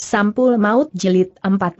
Sampul Maut Jelit 14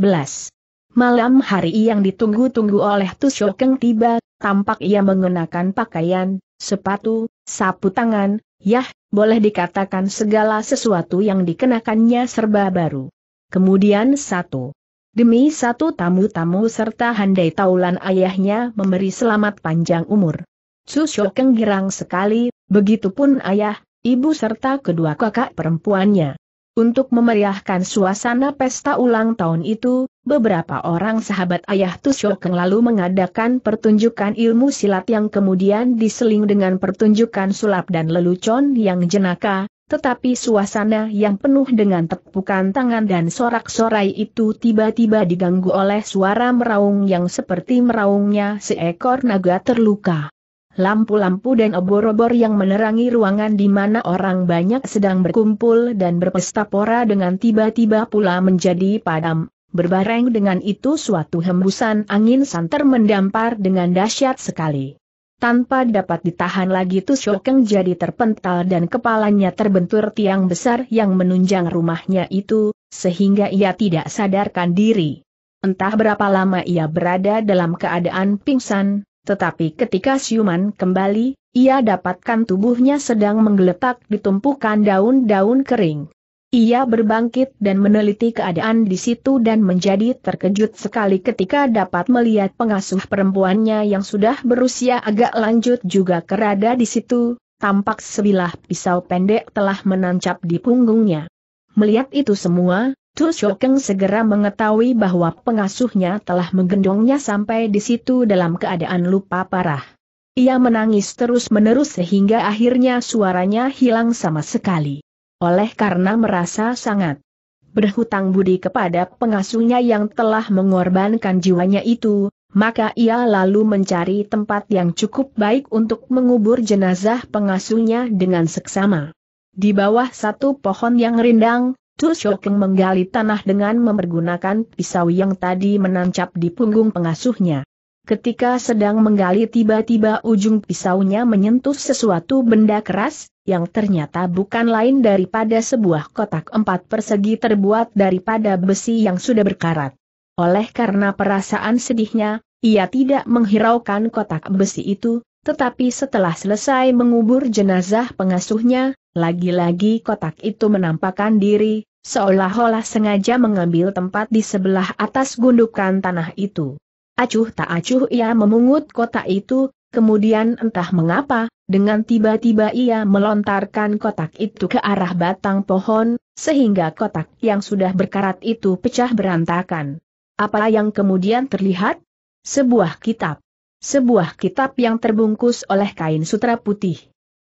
Malam hari yang ditunggu-tunggu oleh Tushokeng tiba, tampak ia mengenakan pakaian, sepatu, sapu tangan, yah, boleh dikatakan segala sesuatu yang dikenakannya serba baru. Kemudian satu. Demi satu tamu-tamu serta handai taulan ayahnya memberi selamat panjang umur. Tushokeng girang sekali, begitupun ayah, ibu serta kedua kakak perempuannya. Untuk memeriahkan suasana pesta ulang tahun itu, beberapa orang sahabat ayah keng lalu mengadakan pertunjukan ilmu silat yang kemudian diseling dengan pertunjukan sulap dan lelucon yang jenaka, tetapi suasana yang penuh dengan tepukan tangan dan sorak-sorai itu tiba-tiba diganggu oleh suara meraung yang seperti meraungnya seekor naga terluka. Lampu-lampu dan obor-obor yang menerangi ruangan di mana orang banyak sedang berkumpul dan berpesta pora dengan tiba-tiba pula menjadi padam. Berbareng dengan itu suatu hembusan angin santer mendampar dengan dahsyat sekali. Tanpa dapat ditahan lagi Tusyokeng jadi terpental dan kepalanya terbentur tiang besar yang menunjang rumahnya itu, sehingga ia tidak sadarkan diri. Entah berapa lama ia berada dalam keadaan pingsan, tetapi ketika siuman kembali, ia dapatkan tubuhnya sedang menggeletak di tumpukan daun-daun kering. Ia berbangkit dan meneliti keadaan di situ dan menjadi terkejut sekali ketika dapat melihat pengasuh perempuannya yang sudah berusia agak lanjut juga kerada di situ, tampak sebilah pisau pendek telah menancap di punggungnya. Melihat itu semua, Tu Shokeng segera mengetahui bahwa pengasuhnya telah menggendongnya sampai di situ dalam keadaan lupa parah. Ia menangis terus-menerus sehingga akhirnya suaranya hilang sama sekali. Oleh karena merasa sangat berhutang budi kepada pengasuhnya yang telah mengorbankan jiwanya itu, maka ia lalu mencari tempat yang cukup baik untuk mengubur jenazah pengasuhnya dengan seksama. Di bawah satu pohon yang rindang, Tu Shokeng menggali tanah dengan mempergunakan pisau yang tadi menancap di punggung pengasuhnya. Ketika sedang menggali tiba-tiba ujung pisaunya menyentuh sesuatu benda keras, yang ternyata bukan lain daripada sebuah kotak empat persegi terbuat daripada besi yang sudah berkarat. Oleh karena perasaan sedihnya, ia tidak menghiraukan kotak besi itu, tetapi setelah selesai mengubur jenazah pengasuhnya, lagi-lagi kotak itu menampakkan diri, seolah-olah sengaja mengambil tempat di sebelah atas gundukan tanah itu. Acuh tak acuh ia memungut kotak itu, kemudian entah mengapa, dengan tiba-tiba ia melontarkan kotak itu ke arah batang pohon, sehingga kotak yang sudah berkarat itu pecah berantakan. Apa yang kemudian terlihat? Sebuah kitab. Sebuah kitab yang terbungkus oleh kain sutra putih.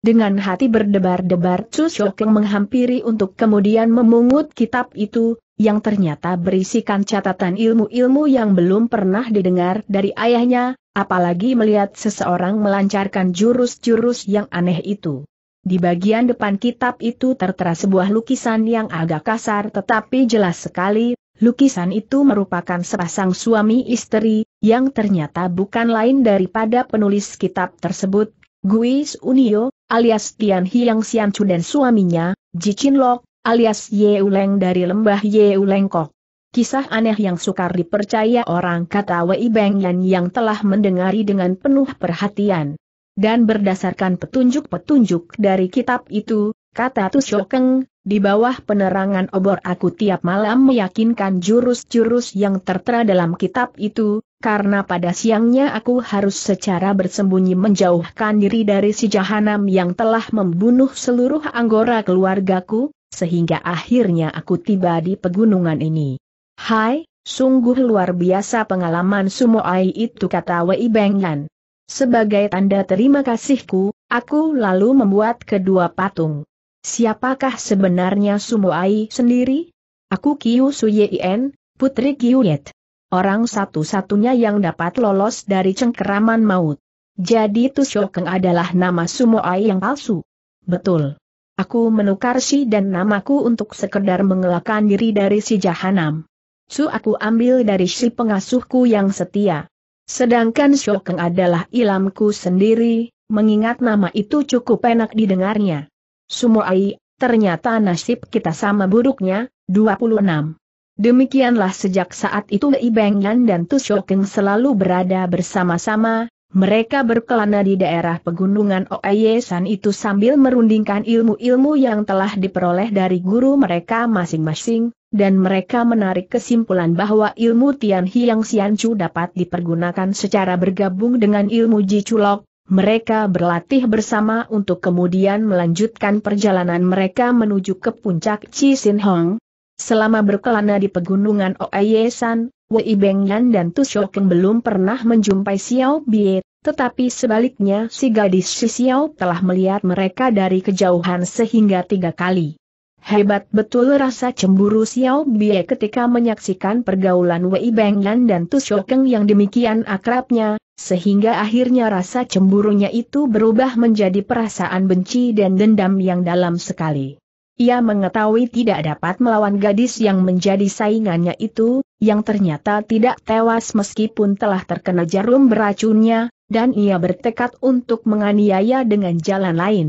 Dengan hati berdebar-debar Chu Shokeng menghampiri untuk kemudian memungut kitab itu, yang ternyata berisikan catatan ilmu-ilmu yang belum pernah didengar dari ayahnya, apalagi melihat seseorang melancarkan jurus-jurus yang aneh itu. Di bagian depan kitab itu tertera sebuah lukisan yang agak kasar tetapi jelas sekali, lukisan itu merupakan sepasang suami istri, yang ternyata bukan lain daripada penulis kitab tersebut, Guis Unio, alias Tian Hiang Xianchu dan suaminya, Chin Lok, alias Ye Yeuleng dari lembah Ye Yeulengkok. Kisah aneh yang sukar dipercaya orang kata Wei Yan yang telah mendengari dengan penuh perhatian. Dan berdasarkan petunjuk-petunjuk dari kitab itu, kata Tu Shokeng, di bawah penerangan obor aku tiap malam meyakinkan jurus-jurus yang tertera dalam kitab itu, karena pada siangnya aku harus secara bersembunyi menjauhkan diri dari si jahanam yang telah membunuh seluruh anggora keluargaku, sehingga akhirnya aku tiba di pegunungan ini. Hai, sungguh luar biasa pengalaman Sumoai itu kata Wei Yan. Sebagai tanda terima kasihku, aku lalu membuat kedua patung. Siapakah sebenarnya Sumo Ai sendiri? Aku Kiu Suyein, putri Yet. Orang satu-satunya yang dapat lolos dari cengkeraman maut. Jadi Tushokeng adalah nama Sumo Ai yang palsu. Betul. Aku menukar si dan namaku untuk sekedar mengelakkan diri dari si jahanam. Su aku ambil dari si pengasuhku yang setia. Sedangkan Syokeng adalah ilamku sendiri, mengingat nama itu cukup enak didengarnya. Sumoai, ternyata nasib kita sama buruknya, 26. Demikianlah sejak saat itu Wei Bengyan dan Tu selalu berada bersama-sama, mereka berkelana di daerah pegunungan Oeyesan itu sambil merundingkan ilmu-ilmu yang telah diperoleh dari guru mereka masing-masing, dan mereka menarik kesimpulan bahwa ilmu Tian Hiang Chu dapat dipergunakan secara bergabung dengan ilmu Jiculok, mereka berlatih bersama untuk kemudian melanjutkan perjalanan mereka menuju ke puncak Cisin Hong. Selama berkelana di pegunungan Oeyesan, Wei Bengyan dan Tu Shokeng belum pernah menjumpai Xiao Bie, tetapi sebaliknya si gadis Xiao telah melihat mereka dari kejauhan sehingga tiga kali. Hebat betul rasa cemburu Xiao Bie ketika menyaksikan pergaulan Wei Bangnan dan Tu Shokeng yang demikian akrabnya, sehingga akhirnya rasa cemburunya itu berubah menjadi perasaan benci dan dendam yang dalam sekali. Ia mengetahui tidak dapat melawan gadis yang menjadi saingannya itu, yang ternyata tidak tewas meskipun telah terkena jarum beracunnya, dan ia bertekad untuk menganiaya dengan jalan lain.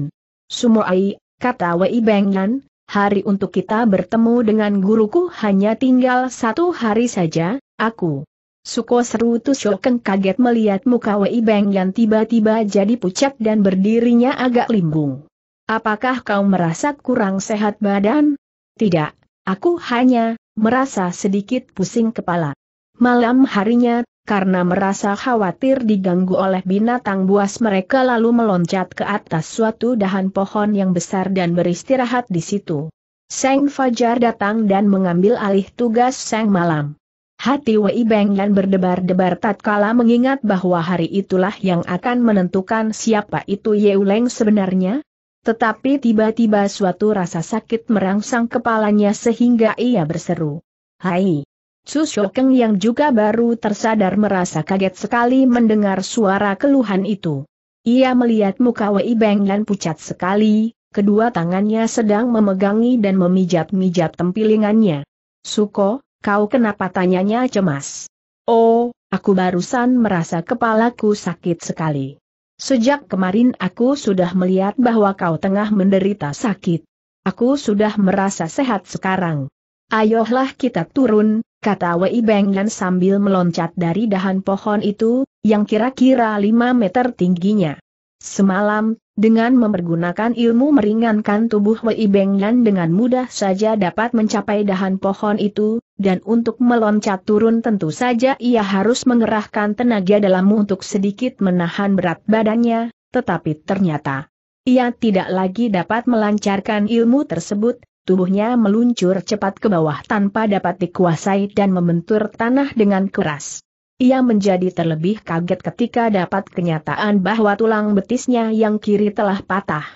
ai, kata Wei Bangnan hari untuk kita bertemu dengan guruku hanya tinggal satu hari saja, aku. Suko seru Tushokeng kaget melihat muka Wei Beng yang tiba-tiba jadi pucat dan berdirinya agak limbung. Apakah kau merasa kurang sehat badan? Tidak, aku hanya merasa sedikit pusing kepala. Malam harinya karena merasa khawatir diganggu oleh binatang buas mereka lalu meloncat ke atas suatu dahan pohon yang besar dan beristirahat di situ. Seng Fajar datang dan mengambil alih tugas Seng Malam. Hati Wei Beng Yan berdebar-debar tatkala mengingat bahwa hari itulah yang akan menentukan siapa itu Yeuleng sebenarnya. Tetapi tiba-tiba suatu rasa sakit merangsang kepalanya sehingga ia berseru. Hai! Su Shokeng yang juga baru tersadar merasa kaget sekali mendengar suara keluhan itu. Ia melihat muka Wei Beng dan pucat sekali, kedua tangannya sedang memegangi dan memijat-mijat tempilingannya. Suko, kau kenapa tanyanya cemas? Oh, aku barusan merasa kepalaku sakit sekali. Sejak kemarin aku sudah melihat bahwa kau tengah menderita sakit. Aku sudah merasa sehat sekarang. Ayolah kita turun, kata Wei Bengyan sambil meloncat dari dahan pohon itu, yang kira-kira 5 meter tingginya. Semalam, dengan mempergunakan ilmu meringankan tubuh Wei Bengyan dengan mudah saja dapat mencapai dahan pohon itu, dan untuk meloncat turun tentu saja ia harus mengerahkan tenaga dalam untuk sedikit menahan berat badannya, tetapi ternyata ia tidak lagi dapat melancarkan ilmu tersebut, tubuhnya meluncur cepat ke bawah tanpa dapat dikuasai dan membentur tanah dengan keras. Ia menjadi terlebih kaget ketika dapat kenyataan bahwa tulang betisnya yang kiri telah patah.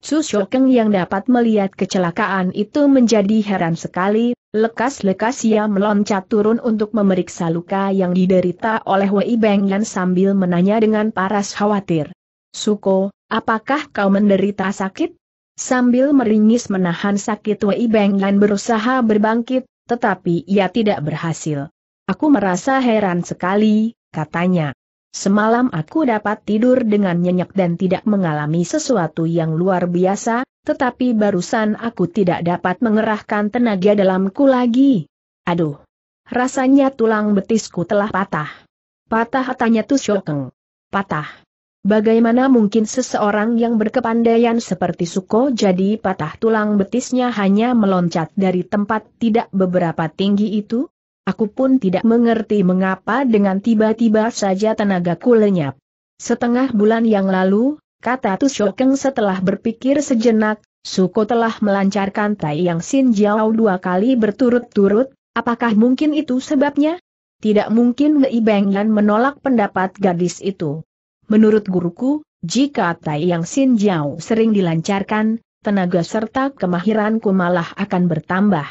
Su Shokeng yang dapat melihat kecelakaan itu menjadi heran sekali, lekas-lekas ia meloncat turun untuk memeriksa luka yang diderita oleh Wei Beng dan sambil menanya dengan paras khawatir. Suko, apakah kau menderita sakit? Sambil meringis menahan sakit Wei Beng dan berusaha berbangkit, tetapi ia tidak berhasil. Aku merasa heran sekali, katanya. Semalam aku dapat tidur dengan nyenyak dan tidak mengalami sesuatu yang luar biasa, tetapi barusan aku tidak dapat mengerahkan tenaga dalamku lagi. Aduh! Rasanya tulang betisku telah patah. Patah tanya Tu Patah. Bagaimana mungkin seseorang yang berkepandaian seperti Suko jadi patah tulang betisnya hanya meloncat dari tempat tidak beberapa tinggi itu? Aku pun tidak mengerti mengapa dengan tiba-tiba saja tenagaku lenyap. Setengah bulan yang lalu, kata Tushokeng setelah berpikir sejenak, Suko telah melancarkan Tai Yang Sin Jiao dua kali berturut-turut, apakah mungkin itu sebabnya? Tidak mungkin Wei Yan menolak pendapat gadis itu. Menurut guruku, jika Tai Yang Sin Jiao sering dilancarkan, tenaga serta kemahiranku malah akan bertambah.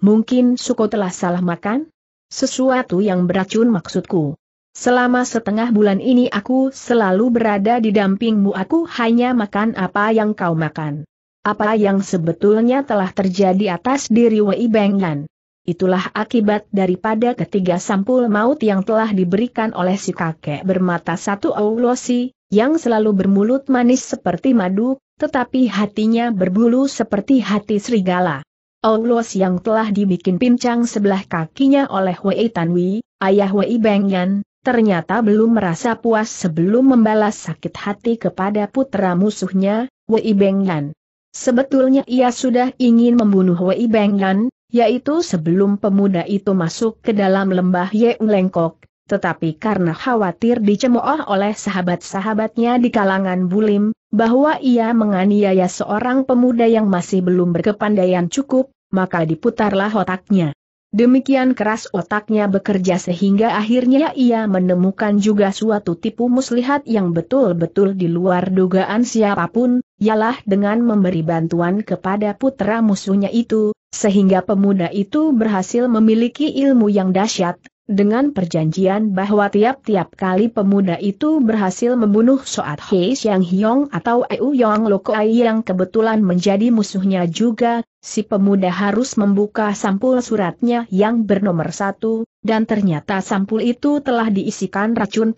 Mungkin Suko telah salah makan? Sesuatu yang beracun maksudku. Selama setengah bulan ini aku selalu berada di dampingmu aku hanya makan apa yang kau makan. Apa yang sebetulnya telah terjadi atas diri Wei Bengyan? Itulah akibat daripada ketiga sampul maut yang telah diberikan oleh si kakek bermata satu Aulosi, yang selalu bermulut manis seperti madu, tetapi hatinya berbulu seperti hati serigala. Aulos yang telah dibikin pincang sebelah kakinya oleh Wei Tanwi, ayah Wei Bengyan, ternyata belum merasa puas sebelum membalas sakit hati kepada putra musuhnya, Wei Bengyan. Sebetulnya ia sudah ingin membunuh Wei Bengyan, yaitu sebelum pemuda itu masuk ke dalam lembah Yeung Lengkok, tetapi karena khawatir dicemooh oleh sahabat-sahabatnya di kalangan Bulim, bahwa ia menganiaya seorang pemuda yang masih belum berkepandaian cukup, maka diputarlah otaknya. Demikian keras otaknya bekerja sehingga akhirnya ia menemukan juga suatu tipu muslihat yang betul-betul di luar dugaan siapapun, ialah dengan memberi bantuan kepada putra musuhnya itu, sehingga pemuda itu berhasil memiliki ilmu yang dahsyat, dengan perjanjian bahwa tiap-tiap kali pemuda itu berhasil membunuh Soat He Xiang Hyong atau Eu Yong Ai yang kebetulan menjadi musuhnya juga, si pemuda harus membuka sampul suratnya yang bernomor satu, dan ternyata sampul itu telah diisikan racun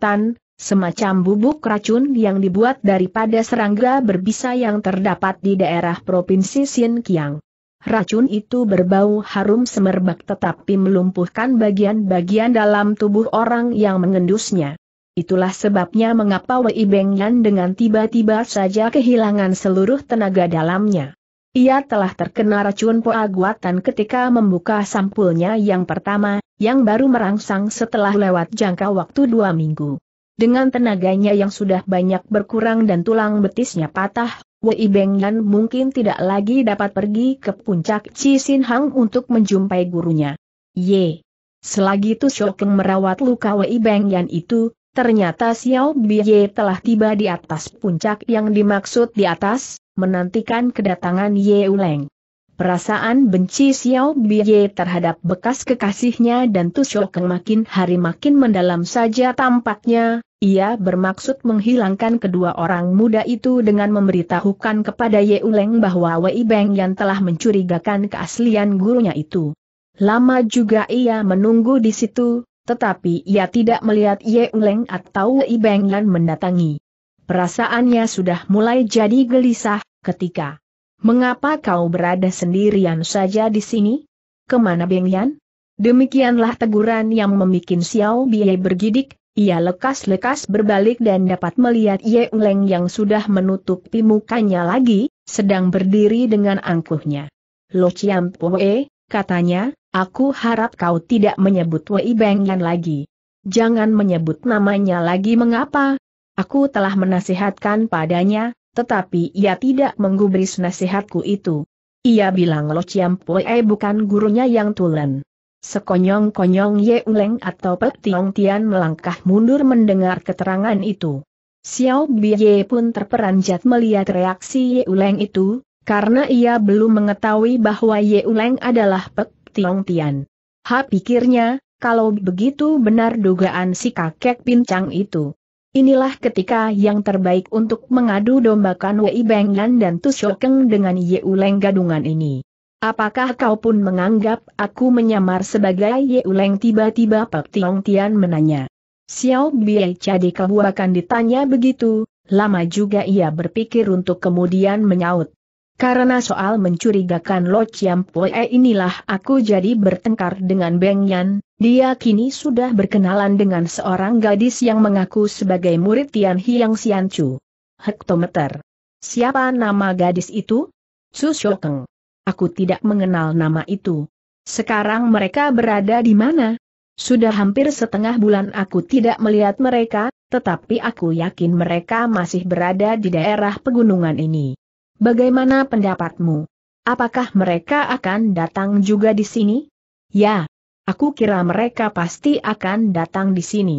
tan, semacam bubuk racun yang dibuat daripada serangga berbisa yang terdapat di daerah Provinsi Xinjiang. Racun itu berbau harum semerbak tetapi melumpuhkan bagian-bagian dalam tubuh orang yang mengendusnya. Itulah sebabnya mengapa Wei Bengyan dengan tiba-tiba saja kehilangan seluruh tenaga dalamnya. Ia telah terkena racun poaguatan ketika membuka sampulnya yang pertama, yang baru merangsang setelah lewat jangka waktu dua minggu. Dengan tenaganya yang sudah banyak berkurang dan tulang betisnya patah Wei Beng mungkin tidak lagi dapat pergi ke puncak Cisin Hang untuk menjumpai gurunya. Ye. Selagi itu Shokeng merawat luka Wei Beng Yan itu, ternyata Xiao Biye telah tiba di atas puncak yang dimaksud di atas, menantikan kedatangan Ye Uleng. Perasaan benci Xiao Biye terhadap bekas kekasihnya dan keng makin hari makin mendalam saja tampaknya, ia bermaksud menghilangkan kedua orang muda itu dengan memberitahukan kepada Ye Uleng bahwa Wei Beng yang telah mencurigakan keaslian gurunya itu. Lama juga ia menunggu di situ, tetapi ia tidak melihat Ye Uleng atau Wei Beng yang mendatangi. Perasaannya sudah mulai jadi gelisah, ketika Mengapa kau berada sendirian saja di sini? Kemana Beng Yan? Demikianlah teguran yang memikin Xiao Bie bergidik, ia lekas-lekas berbalik dan dapat melihat Ye Leng yang sudah menutupi mukanya lagi, sedang berdiri dengan angkuhnya. Lo Chiam Pue, katanya, aku harap kau tidak menyebut Wei Beng Yan lagi. Jangan menyebut namanya lagi mengapa? Aku telah menasihatkan padanya, tetapi ia tidak menggubris nasihatku itu. Ia bilang Lo Chiam Poe bukan gurunya yang tulen. Sekonyong-konyong Ye Uleng atau Pek Tiong Tian melangkah mundur mendengar keterangan itu. Xiao Biye pun terperanjat melihat reaksi Ye Uleng itu, karena ia belum mengetahui bahwa Ye Uleng adalah Pek Tiong Tian. Ha pikirnya, kalau begitu benar dugaan si kakek pincang itu. Inilah ketika yang terbaik untuk mengadu dombakan Wei Bengyan dan Tu dengan dengan Yeuleng gadungan ini. Apakah kau pun menganggap aku menyamar sebagai Yeuleng tiba-tiba Pak Tiong Tian menanya. Xiao Bie jadi kau akan ditanya begitu, lama juga ia berpikir untuk kemudian menyaut. Karena soal mencurigakan Lo Chiam Pue eh, inilah aku jadi bertengkar dengan Beng Yan, dia kini sudah berkenalan dengan seorang gadis yang mengaku sebagai murid Tian Hiang Sian Chu. Hektometer. Siapa nama gadis itu? Su Shokeng. Aku tidak mengenal nama itu. Sekarang mereka berada di mana? Sudah hampir setengah bulan aku tidak melihat mereka, tetapi aku yakin mereka masih berada di daerah pegunungan ini. Bagaimana pendapatmu? Apakah mereka akan datang juga di sini? Ya, aku kira mereka pasti akan datang di sini.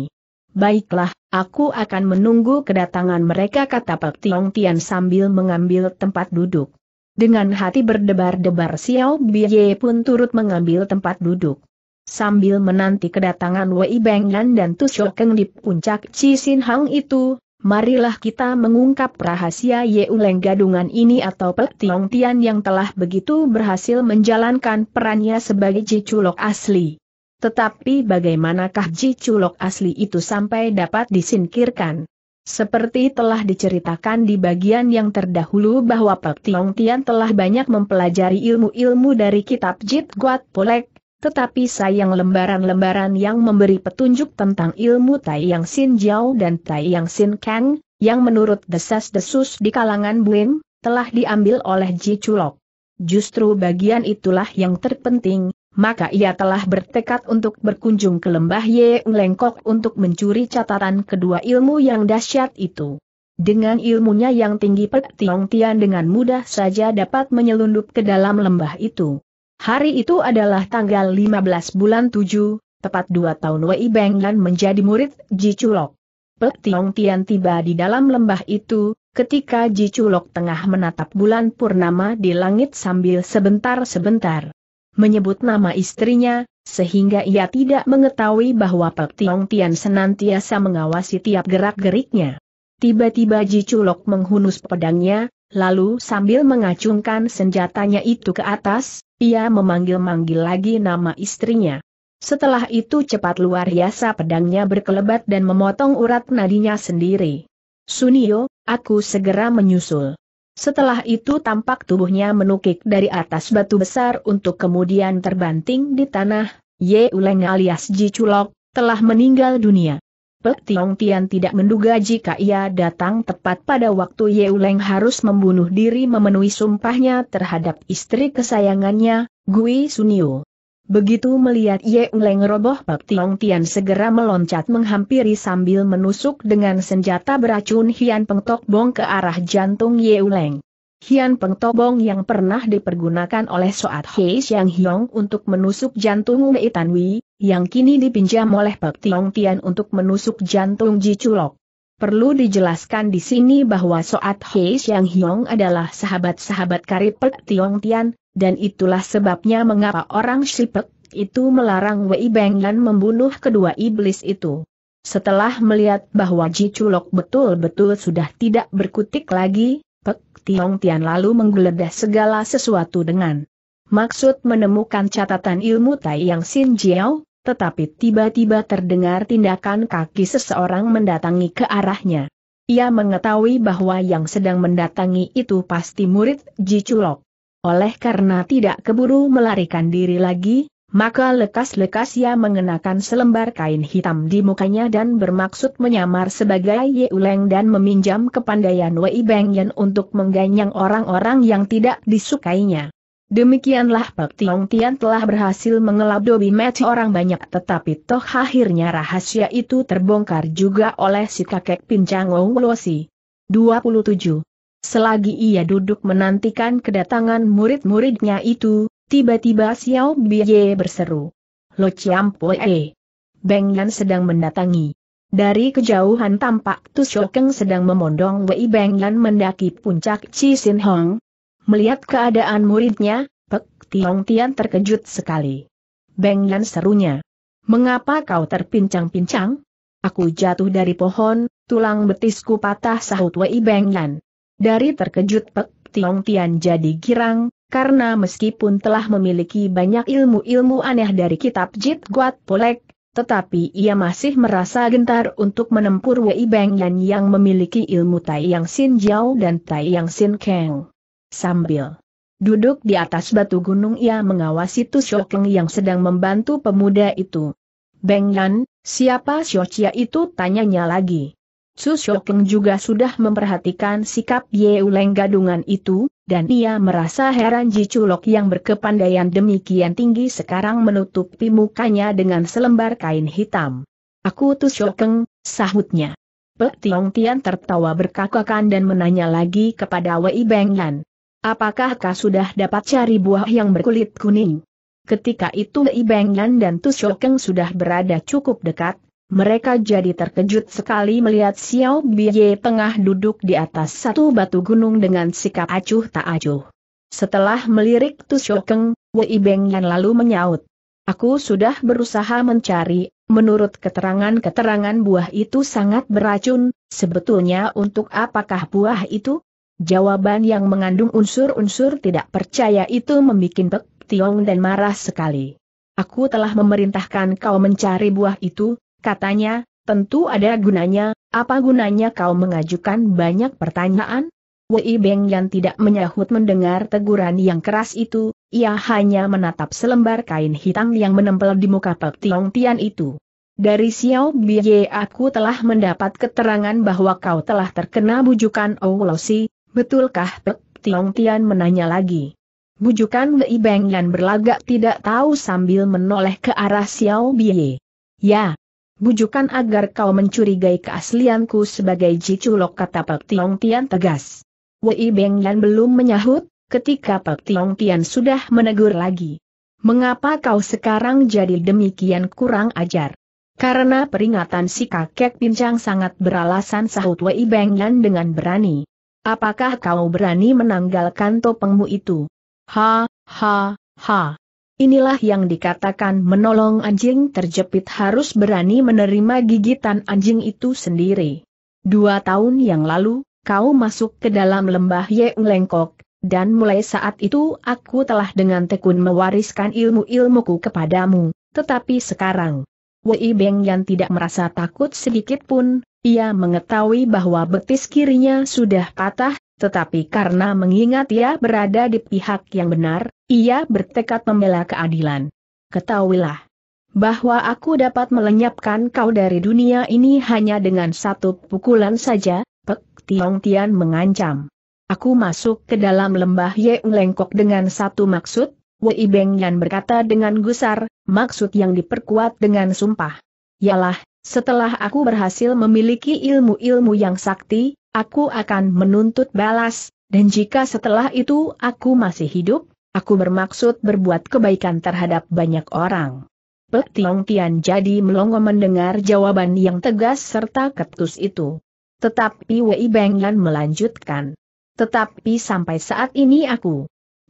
Baiklah, aku akan menunggu kedatangan mereka kata Pek Tiong Tian sambil mengambil tempat duduk. Dengan hati berdebar-debar Xiao Biye pun turut mengambil tempat duduk. Sambil menanti kedatangan Wei Bengan dan Tu Shokeng di puncak Cisin Hang itu, marilah kita mengungkap rahasia Yeuleng gadungan ini atau Pek Tiong Tian yang telah begitu berhasil menjalankan perannya sebagai Jiculok asli. Tetapi bagaimanakah Jiculok asli itu sampai dapat disingkirkan? Seperti telah diceritakan di bagian yang terdahulu bahwa Pek Tiong Tian telah banyak mempelajari ilmu-ilmu dari kitab Jit Guat Polek, tetapi sayang lembaran-lembaran yang memberi petunjuk tentang ilmu Tai Yang Sin Jiao dan Tai Yang Sin Kang, yang menurut desas-desus di kalangan Buin, telah diambil oleh Ji Chulok. Justru bagian itulah yang terpenting, maka ia telah bertekad untuk berkunjung ke lembah Ye Lengkok untuk mencuri catatan kedua ilmu yang dahsyat itu. Dengan ilmunya yang tinggi Pek Tiong Tian dengan mudah saja dapat menyelundup ke dalam lembah itu. Hari itu adalah tanggal 15 bulan 7, tepat dua tahun Wei Benggan menjadi murid Ji Chulok. Pek Tiong Tian tiba di dalam lembah itu, ketika Ji Chulok tengah menatap bulan purnama di langit sambil sebentar-sebentar menyebut nama istrinya, sehingga ia tidak mengetahui bahwa Pek Tiong Tian senantiasa mengawasi tiap gerak-geriknya. Tiba-tiba Ji Chulok menghunus pedangnya, Lalu sambil mengacungkan senjatanya itu ke atas, ia memanggil-manggil lagi nama istrinya. Setelah itu cepat luar biasa pedangnya berkelebat dan memotong urat nadinya sendiri. Sunio, aku segera menyusul. Setelah itu tampak tubuhnya menukik dari atas batu besar untuk kemudian terbanting di tanah, Ye Uleng alias Ji Chulok telah meninggal dunia. Pek Tiong Tian tidak menduga jika ia datang tepat pada waktu Yeuleng harus membunuh diri memenuhi sumpahnya terhadap istri kesayangannya, Gui Sunio. Begitu melihat Ye Uleng roboh Pak Tiong Tian segera meloncat menghampiri sambil menusuk dengan senjata beracun Hian Peng Tok Bong ke arah jantung Ye Uleng. Hian Peng Tok Bong yang pernah dipergunakan oleh Soat Hei Xiang Hyong untuk menusuk jantung Wei Tan Wei, yang kini dipinjam oleh Pak Tiong Tian untuk menusuk jantung Ji Chulok. Perlu dijelaskan di sini bahwa Soat Hei Xiang Hiong adalah sahabat-sahabat karib Pek Tiong Tian, dan itulah sebabnya mengapa orang Shipek itu melarang Wei dan membunuh kedua iblis itu. Setelah melihat bahwa Ji Chulok betul-betul sudah tidak berkutik lagi, Pek Tiong Tian lalu menggeledah segala sesuatu dengan maksud menemukan catatan ilmu Tai Yang Sin Jiao, tetapi tiba-tiba terdengar tindakan kaki seseorang mendatangi ke arahnya. Ia mengetahui bahwa yang sedang mendatangi itu pasti murid Ji Chulok. Oleh karena tidak keburu melarikan diri lagi, maka lekas-lekas ia mengenakan selembar kain hitam di mukanya dan bermaksud menyamar sebagai Ye Uleng dan meminjam kepandaian Wei Beng Yan untuk mengganyang orang-orang yang tidak disukainya. Demikianlah Pak Tiong Tian telah berhasil mengelab dobi orang banyak tetapi toh akhirnya rahasia itu terbongkar juga oleh si kakek pincang Wolosi. 27. Selagi ia duduk menantikan kedatangan murid-muridnya itu, tiba-tiba Xiao Biye berseru. Lo Poe. Beng Yan sedang mendatangi. Dari kejauhan tampak Tu Shokeng sedang memondong Wei Beng Yan mendaki puncak Sin Hong, Melihat keadaan muridnya, Pek Tiong Tian terkejut sekali. Beng Yan serunya. Mengapa kau terpincang-pincang? Aku jatuh dari pohon, tulang betisku patah sahut Wei Beng Yan. Dari terkejut Pek Tiong Tian jadi girang, karena meskipun telah memiliki banyak ilmu-ilmu aneh dari kitab Jit Guat Polek, tetapi ia masih merasa gentar untuk menempur Wei Beng Yan yang memiliki ilmu Tai Yang Sin Jiao dan Tai Yang Sin Kang. Sambil duduk di atas batu gunung ia mengawasi Tu Shokeng yang sedang membantu pemuda itu. Beng Yan, siapa Xiaochia itu tanyanya lagi. Su Shokeng juga sudah memperhatikan sikap Ye Uleng gadungan itu, dan ia merasa heran Ji Chulok yang berkepandaian demikian tinggi sekarang menutupi mukanya dengan selembar kain hitam. Aku Tu Shokeng, sahutnya. Pe Tiong Tian tertawa berkakakan dan menanya lagi kepada Wei Beng Yan. Apakah kau sudah dapat cari buah yang berkulit kuning? Ketika itu Bengyan dan Tusyokeng sudah berada cukup dekat, mereka jadi terkejut sekali melihat Xiao Biye tengah duduk di atas satu batu gunung dengan sikap acuh tak acuh. Setelah melirik Tusyokeng, Wei Bengyan lalu menyaut. Aku sudah berusaha mencari, menurut keterangan-keterangan buah itu sangat beracun, sebetulnya untuk apakah buah itu? Jawaban yang mengandung unsur-unsur tidak percaya itu membuat Pek Tiong dan marah sekali. Aku telah memerintahkan kau mencari buah itu, katanya, tentu ada gunanya, apa gunanya kau mengajukan banyak pertanyaan? Wei Beng yang tidak menyahut mendengar teguran yang keras itu, ia hanya menatap selembar kain hitam yang menempel di muka Pek Tiong Tian itu. Dari Xiao Biye aku telah mendapat keterangan bahwa kau telah terkena bujukan Si, Betulkah Pek Tiong Tian menanya lagi? Bujukan Wei Beng Yan berlagak tidak tahu sambil menoleh ke arah Xiao Biye. Ya. Bujukan agar kau mencurigai keaslianku sebagai jiculok kata Pek Tiong Tian tegas. Wei Beng Yan belum menyahut, ketika Pek Tiong Tian sudah menegur lagi. Mengapa kau sekarang jadi demikian kurang ajar? Karena peringatan si kakek pincang sangat beralasan sahut Wei Beng Yan dengan berani. Apakah kau berani menanggalkan topengmu itu? Ha, ha, ha. Inilah yang dikatakan menolong anjing terjepit harus berani menerima gigitan anjing itu sendiri. Dua tahun yang lalu, kau masuk ke dalam lembah Yeung Lengkok, dan mulai saat itu aku telah dengan tekun mewariskan ilmu-ilmuku kepadamu, tetapi sekarang, Wei Beng Yan tidak merasa takut sedikit pun, ia mengetahui bahwa betis kirinya sudah patah, tetapi karena mengingat ia berada di pihak yang benar, ia bertekad membela keadilan. Ketahuilah bahwa aku dapat melenyapkan kau dari dunia ini hanya dengan satu pukulan saja, Pek Tiong Tian mengancam. Aku masuk ke dalam lembah Yeung Lengkok dengan satu maksud, Wei Bengyan berkata dengan gusar, maksud yang diperkuat dengan sumpah. Yalah, setelah aku berhasil memiliki ilmu-ilmu yang sakti, aku akan menuntut balas, dan jika setelah itu aku masih hidup, aku bermaksud berbuat kebaikan terhadap banyak orang. Pek Tiong Tian jadi melongo mendengar jawaban yang tegas serta ketus itu. Tetapi Wei Bengyan melanjutkan. Tetapi sampai saat ini aku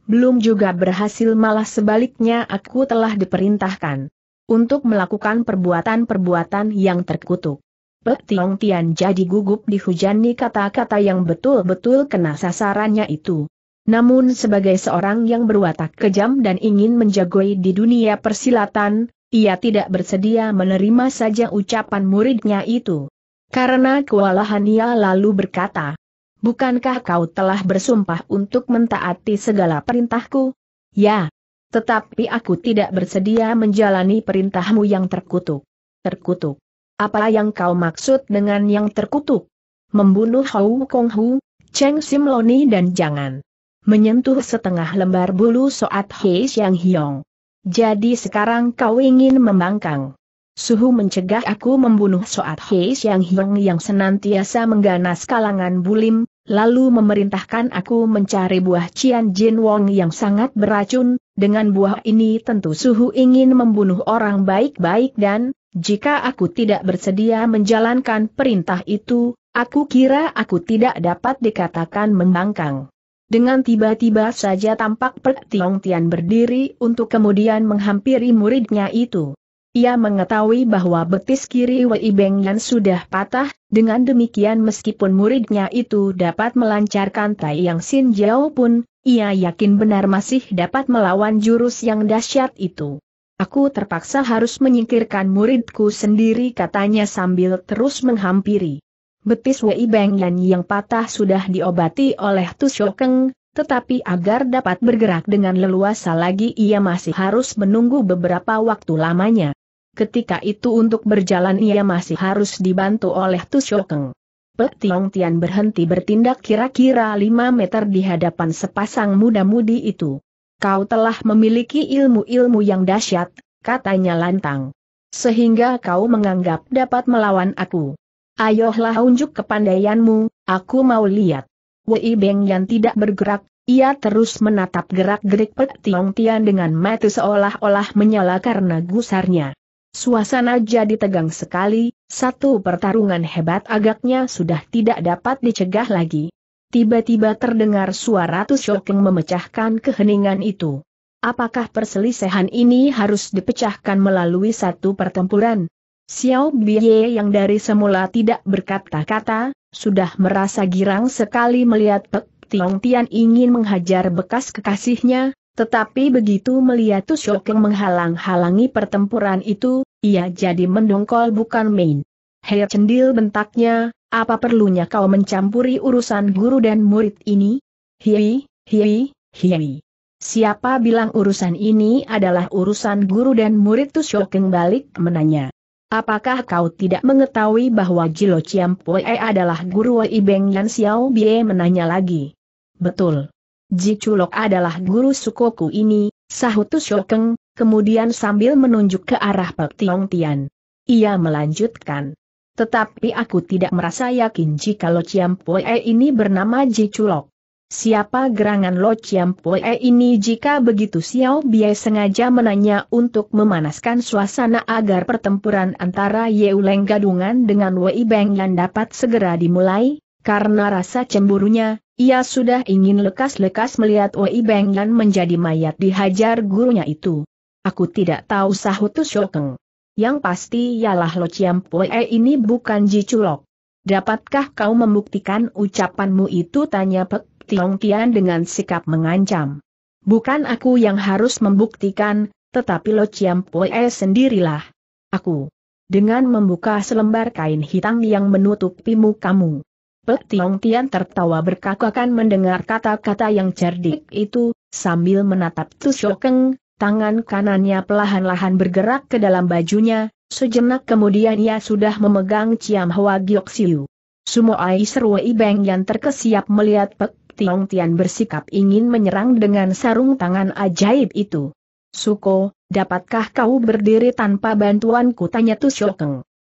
belum juga berhasil malah sebaliknya aku telah diperintahkan untuk melakukan perbuatan-perbuatan yang terkutuk. Pek Tiong Tian jadi gugup dihujani kata-kata yang betul-betul kena sasarannya itu. Namun sebagai seorang yang berwatak kejam dan ingin menjagoi di dunia persilatan, ia tidak bersedia menerima saja ucapan muridnya itu. Karena kewalahan ia lalu berkata, Bukankah kau telah bersumpah untuk mentaati segala perintahku? Ya. Tetapi aku tidak bersedia menjalani perintahmu yang terkutuk. Terkutuk. Apa yang kau maksud dengan yang terkutuk? Membunuh Hou Kong Hu, Cheng Sim Loni dan jangan menyentuh setengah lembar bulu soat Hei Xiang Hiong. Jadi sekarang kau ingin membangkang. Suhu mencegah aku membunuh soat Hei Xiang Hiong yang senantiasa mengganas kalangan bulim, lalu memerintahkan aku mencari buah Cian Jin Wong yang sangat beracun, dengan buah ini tentu suhu ingin membunuh orang baik-baik dan, jika aku tidak bersedia menjalankan perintah itu, aku kira aku tidak dapat dikatakan membangkang. Dengan tiba-tiba saja tampak Pek Tiong Tian berdiri untuk kemudian menghampiri muridnya itu. Ia mengetahui bahwa betis kiri Wei Beng Yan sudah patah, dengan demikian meskipun muridnya itu dapat melancarkan Tai Yang Sin Jiao pun, ia yakin benar masih dapat melawan jurus yang dahsyat itu. Aku terpaksa harus menyingkirkan muridku sendiri katanya sambil terus menghampiri. Betis Wei Beng Yan yang patah sudah diobati oleh Tu Shokeng, tetapi agar dapat bergerak dengan leluasa lagi ia masih harus menunggu beberapa waktu lamanya. Ketika itu untuk berjalan ia masih harus dibantu oleh Tusyokeng. Pek Tiong Tian berhenti bertindak kira-kira 5 meter di hadapan sepasang muda-mudi itu. Kau telah memiliki ilmu-ilmu yang dahsyat, katanya lantang. Sehingga kau menganggap dapat melawan aku. Ayolah unjuk kepandaianmu, aku mau lihat. Wei Beng yang tidak bergerak, ia terus menatap gerak-gerik Pek Tiong Tian dengan mata seolah-olah menyala karena gusarnya. Suasana jadi tegang sekali, satu pertarungan hebat agaknya sudah tidak dapat dicegah lagi. Tiba-tiba terdengar suara Tusyokeng memecahkan keheningan itu. Apakah perselisihan ini harus dipecahkan melalui satu pertempuran? Xiao Biye yang dari semula tidak berkata-kata, sudah merasa girang sekali melihat Pek Tiong Tian ingin menghajar bekas kekasihnya, tetapi begitu melihat Tusyokeng menghalang-halangi pertempuran itu, ia jadi mendongkol bukan main. Hei cendil bentaknya, apa perlunya kau mencampuri urusan guru dan murid ini? Hihihi. hei, hei. Siapa bilang urusan ini adalah urusan guru dan murid tuh Shokeng balik menanya. Apakah kau tidak mengetahui bahwa Jilo Ciampue adalah guru Wei Beng Yan Xiao Bie menanya lagi? Betul. Ji Chulok adalah guru sukoku ini, sahut Tu Shokeng, kemudian sambil menunjuk ke arah Pek Tiong Tian. Ia melanjutkan. Tetapi aku tidak merasa yakin jikalau Chiam Poe ini bernama Ji Chulok. Siapa gerangan Lo Chiam Poe ini jika begitu Xiao Biai sengaja menanya untuk memanaskan suasana agar pertempuran antara Yeuleng Gadungan dengan Wei Beng yang dapat segera dimulai, karena rasa cemburunya, ia sudah ingin lekas-lekas melihat Wei Beng Yan menjadi mayat dihajar gurunya itu. Aku tidak tahu sahut Shokeng. Yang pasti ialah Lo Chiam Pue ini bukan jiculok. Dapatkah kau membuktikan ucapanmu itu tanya Pek Tiong Tian dengan sikap mengancam. Bukan aku yang harus membuktikan, tetapi Lo Chiam Pue sendirilah. Aku. Dengan membuka selembar kain hitam yang menutupi mukamu. Pek Tiong Tian tertawa berkakakan mendengar kata-kata yang cerdik itu, sambil menatap Tsushokeng, Tangan kanannya pelahan-lahan bergerak ke dalam bajunya, sejenak kemudian ia sudah memegang Ciam Hwa Giok Siu. Sumo Ai Serwei Beng yang terkesiap melihat Pek Tiong Tian bersikap ingin menyerang dengan sarung tangan ajaib itu. Suko, dapatkah kau berdiri tanpa bantuanku? Tanya Tu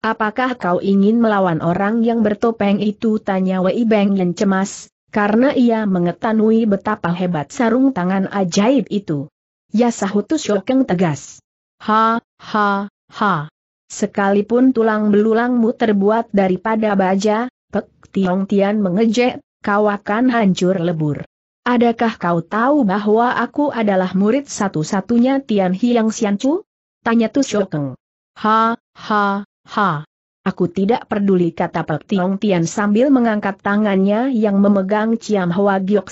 Apakah kau ingin melawan orang yang bertopeng itu? Tanya Wei Beng yang cemas, karena ia mengetahui betapa hebat sarung tangan ajaib itu. Ya sahutu Syokeng tegas. Ha, ha, ha. Sekalipun tulang belulangmu terbuat daripada baja, Pek Tiong Tian mengejek, kau akan hancur lebur. Adakah kau tahu bahwa aku adalah murid satu-satunya Tian Hiang Xianchu? Tanya Tu Ha, ha, ha. Aku tidak peduli kata Pek Tiong Tian sambil mengangkat tangannya yang memegang Ciam Hwa Giok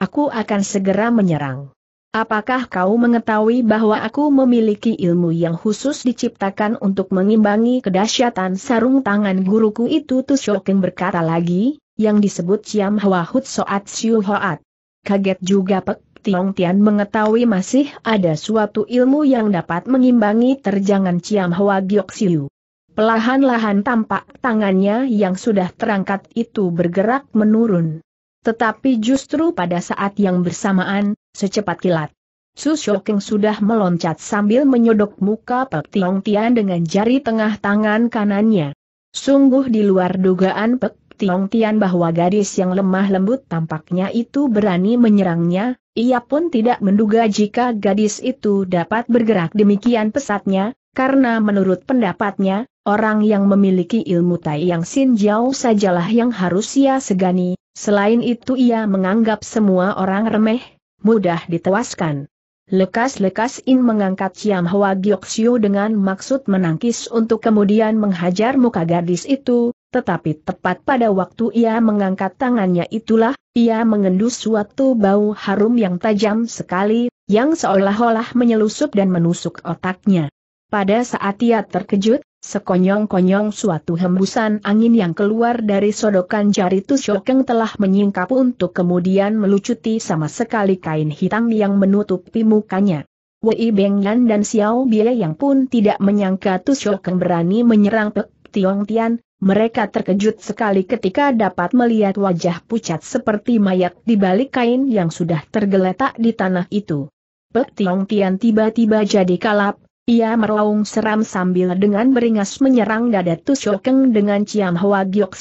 Aku akan segera menyerang. Apakah kau mengetahui bahwa aku memiliki ilmu yang khusus diciptakan untuk mengimbangi kedahsyatan sarung tangan guruku itu Tushoken berkata lagi, yang disebut Siam Hwa Hut Soat Siu Hoat. Kaget juga Pek Tiong Tian mengetahui masih ada suatu ilmu yang dapat mengimbangi terjangan Siam Hwa Giok Siu. Pelahan-lahan tampak tangannya yang sudah terangkat itu bergerak menurun. Tetapi justru pada saat yang bersamaan, secepat kilat. Su Shoking sudah meloncat sambil menyodok muka Pek Tiong Tian dengan jari tengah tangan kanannya. Sungguh di luar dugaan Pek Tiong Tian bahwa gadis yang lemah lembut tampaknya itu berani menyerangnya, ia pun tidak menduga jika gadis itu dapat bergerak demikian pesatnya, karena menurut pendapatnya, orang yang memiliki ilmu Tai Yang Sin Jiao sajalah yang harus ia segani, selain itu ia menganggap semua orang remeh, mudah ditewaskan. Lekas-lekas In mengangkat Siam Hwa Gyoksio dengan maksud menangkis untuk kemudian menghajar muka gadis itu, tetapi tepat pada waktu ia mengangkat tangannya itulah, ia mengendus suatu bau harum yang tajam sekali, yang seolah-olah menyelusup dan menusuk otaknya. Pada saat ia terkejut, Sekonyong-konyong suatu hembusan angin yang keluar dari sodokan jari Tusyokeng telah menyingkap untuk kemudian melucuti sama sekali kain hitam yang menutupi mukanya. Wei Bengyan dan Xiao Bie yang pun tidak menyangka Tusyokeng berani menyerang Pek Tiong Tian, mereka terkejut sekali ketika dapat melihat wajah pucat seperti mayat di balik kain yang sudah tergeletak di tanah itu. Pek Tiong Tian tiba-tiba jadi kalap, ia meraung seram sambil dengan beringas menyerang dada Tushokeng dengan Ciam Hwa Giok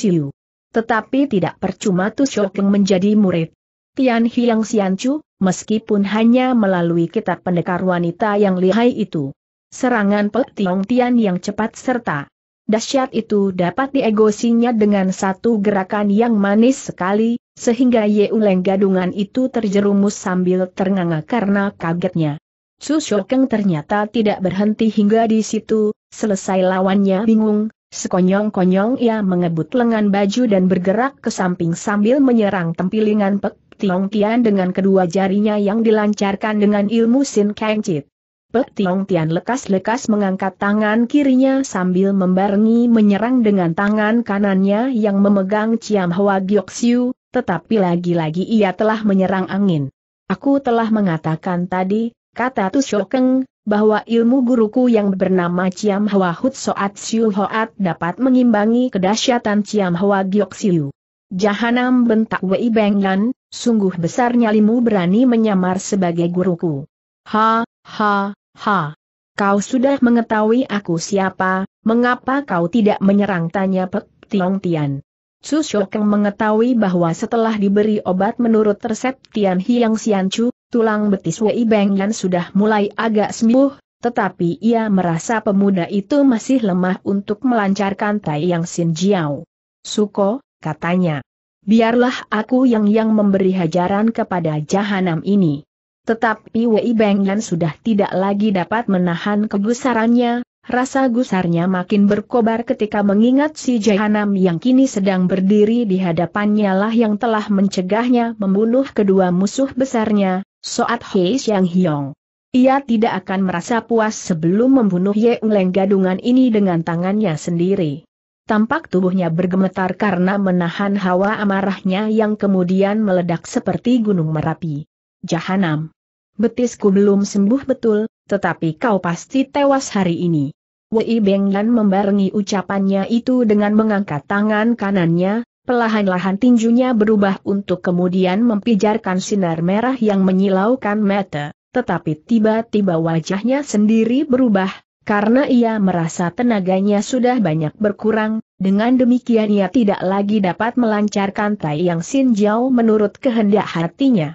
Tetapi tidak percuma Tushokeng menjadi murid. Tian Hiang Siancu, meskipun hanya melalui kitab pendekar wanita yang lihai itu. Serangan Pek Tiong Tian yang cepat serta dahsyat itu dapat diegosinya dengan satu gerakan yang manis sekali, sehingga Yeuleng gadungan itu terjerumus sambil ternganga karena kagetnya. Su Shokeng ternyata tidak berhenti hingga di situ, selesai lawannya bingung, sekonyong-konyong ia mengebut lengan baju dan bergerak ke samping sambil menyerang tempilingan Pek Tiong Tian dengan kedua jarinya yang dilancarkan dengan ilmu Sin Kang Chit. Pek Tiong Tian lekas-lekas mengangkat tangan kirinya sambil membarengi menyerang dengan tangan kanannya yang memegang Ciam Hwa Giok Siu, tetapi lagi-lagi ia telah menyerang angin. Aku telah mengatakan tadi, Kata Tu Shoukeng bahwa ilmu guruku yang bernama Ciam Hwa Hut Soat Siu Hoat dapat mengimbangi kedahsyatan Ciam Hwa Giok Siu. Jahanam bentak Wei Bengnan, sungguh besar nyalimu berani menyamar sebagai guruku. Ha, ha, ha. Kau sudah mengetahui aku siapa, mengapa kau tidak menyerang tanya Pek Tiong Tian. Su Shokeng mengetahui bahwa setelah diberi obat menurut resep Tian Hiang Chu, Tulang betis Wei Beng Yan sudah mulai agak sembuh, tetapi ia merasa pemuda itu masih lemah untuk melancarkan Tai Yang Sin Jiao. Suko, katanya. Biarlah aku yang yang memberi hajaran kepada jahanam ini. Tetapi Wei Beng Yan sudah tidak lagi dapat menahan kegusarannya, Rasa gusarnya makin berkobar ketika mengingat si Jahanam yang kini sedang berdiri di hadapannya lah yang telah mencegahnya membunuh kedua musuh besarnya, Soat Hei Xiang Hiong. Ia tidak akan merasa puas sebelum membunuh Ye Uleng gadungan ini dengan tangannya sendiri. Tampak tubuhnya bergemetar karena menahan hawa amarahnya yang kemudian meledak seperti gunung merapi. Jahanam. Betisku belum sembuh betul, tetapi kau pasti tewas hari ini. Wei Bengdan membarengi ucapannya itu dengan mengangkat tangan kanannya, pelahan lahan tinjunya berubah untuk kemudian mempijarkan sinar merah yang menyilaukan mata, tetapi tiba-tiba wajahnya sendiri berubah, karena ia merasa tenaganya sudah banyak berkurang, dengan demikian ia tidak lagi dapat melancarkan tai yang Jiao menurut kehendak hatinya.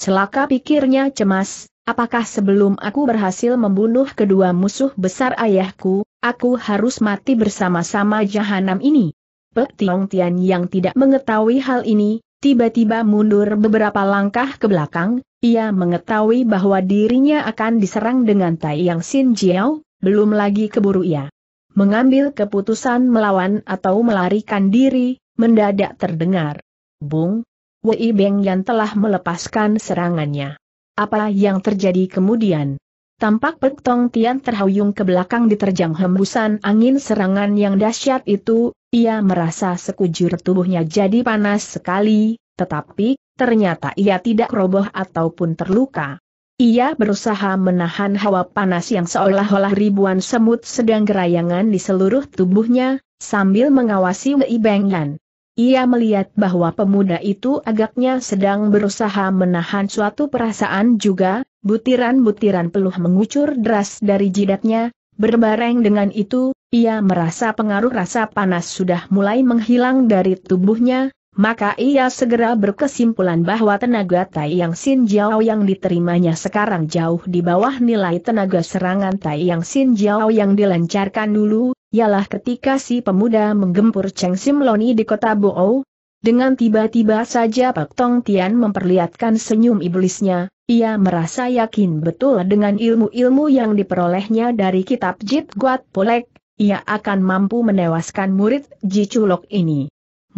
Celaka pikirnya cemas, apakah sebelum aku berhasil membunuh kedua musuh besar ayahku, aku harus mati bersama-sama jahanam ini? Pek Tiong Tian yang tidak mengetahui hal ini, tiba-tiba mundur beberapa langkah ke belakang, ia mengetahui bahwa dirinya akan diserang dengan Tai Yang Sin Jiao, belum lagi keburu ia. Mengambil keputusan melawan atau melarikan diri, mendadak terdengar. Bung, Wei Beng yang telah melepaskan serangannya. Apa yang terjadi kemudian? Tampak Pek Tian terhuyung ke belakang diterjang hembusan angin serangan yang dahsyat itu, ia merasa sekujur tubuhnya jadi panas sekali, tetapi, ternyata ia tidak roboh ataupun terluka. Ia berusaha menahan hawa panas yang seolah-olah ribuan semut sedang gerayangan di seluruh tubuhnya, sambil mengawasi Wei Beng ia melihat bahwa pemuda itu agaknya sedang berusaha menahan suatu perasaan juga, butiran-butiran peluh mengucur deras dari jidatnya, berbareng dengan itu, ia merasa pengaruh rasa panas sudah mulai menghilang dari tubuhnya, maka ia segera berkesimpulan bahwa tenaga Tai Yang Sin Jiao yang diterimanya sekarang jauh di bawah nilai tenaga serangan Tai Yang Sin Jiao yang dilancarkan dulu, ialah ketika si pemuda menggempur Cheng Simloni di kota Boo. Dengan tiba-tiba saja Pak Tong Tian memperlihatkan senyum iblisnya, ia merasa yakin betul dengan ilmu-ilmu yang diperolehnya dari kitab Jit Guat Polek, ia akan mampu menewaskan murid Ji Culok ini.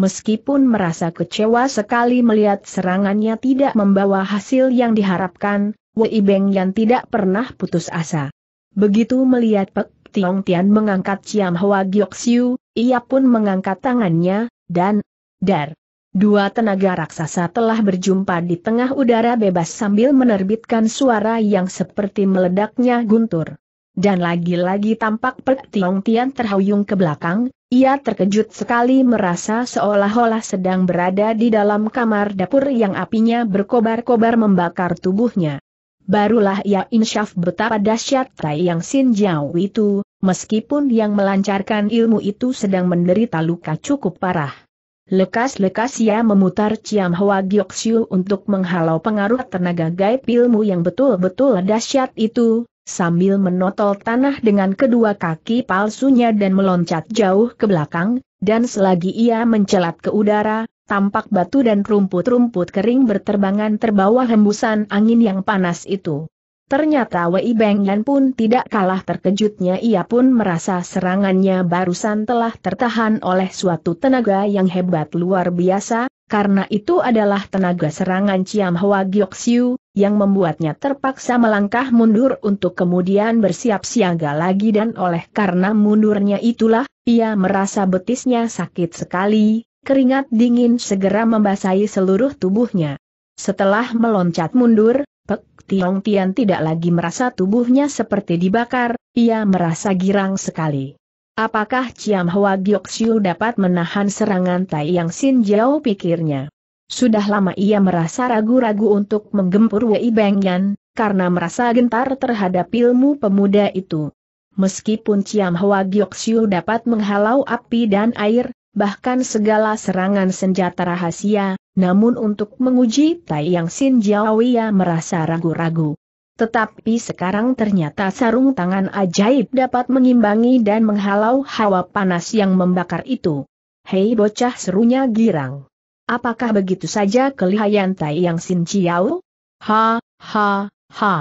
Meskipun merasa kecewa sekali melihat serangannya tidak membawa hasil yang diharapkan, Wei Beng yang tidak pernah putus asa. Begitu melihat Pek Tiong Tian mengangkat Ciam Hoa Giok Siu, ia pun mengangkat tangannya, dan, dar. Dua tenaga raksasa telah berjumpa di tengah udara bebas sambil menerbitkan suara yang seperti meledaknya guntur. Dan lagi-lagi tampak Pek Tiong Tian terhuyung ke belakang, ia terkejut sekali merasa seolah-olah sedang berada di dalam kamar dapur yang apinya berkobar-kobar membakar tubuhnya barulah ia insyaf betapa dahsyat Tai Yang Sin Jiao itu, meskipun yang melancarkan ilmu itu sedang menderita luka cukup parah. Lekas-lekas ia memutar Ciam Hwa Giok untuk menghalau pengaruh tenaga gaib ilmu yang betul-betul dahsyat itu, sambil menotol tanah dengan kedua kaki palsunya dan meloncat jauh ke belakang, dan selagi ia mencelat ke udara, tampak batu dan rumput-rumput kering berterbangan terbawa hembusan angin yang panas itu. Ternyata Wei Bengyan pun tidak kalah terkejutnya ia pun merasa serangannya barusan telah tertahan oleh suatu tenaga yang hebat luar biasa, karena itu adalah tenaga serangan Ciam Hwa Giok Siu, yang membuatnya terpaksa melangkah mundur untuk kemudian bersiap siaga lagi dan oleh karena mundurnya itulah, ia merasa betisnya sakit sekali, Keringat dingin segera membasahi seluruh tubuhnya. Setelah meloncat mundur, Pek Tiong Tian tidak lagi merasa tubuhnya seperti dibakar, ia merasa girang sekali. Apakah Ciam Hwa Giok dapat menahan serangan Tai Yang Sin Jiao pikirnya? Sudah lama ia merasa ragu-ragu untuk menggempur Wei Yan, karena merasa gentar terhadap ilmu pemuda itu. Meskipun Ciam Hwa Giok dapat menghalau api dan air, bahkan segala serangan senjata rahasia, namun untuk menguji Tai Yang Sin Jiawiya merasa ragu-ragu. Tetapi sekarang ternyata sarung tangan ajaib dapat mengimbangi dan menghalau hawa panas yang membakar itu. Hei bocah serunya girang. Apakah begitu saja kelihayan Tai Yang Sin Jiao? Ha, ha, ha.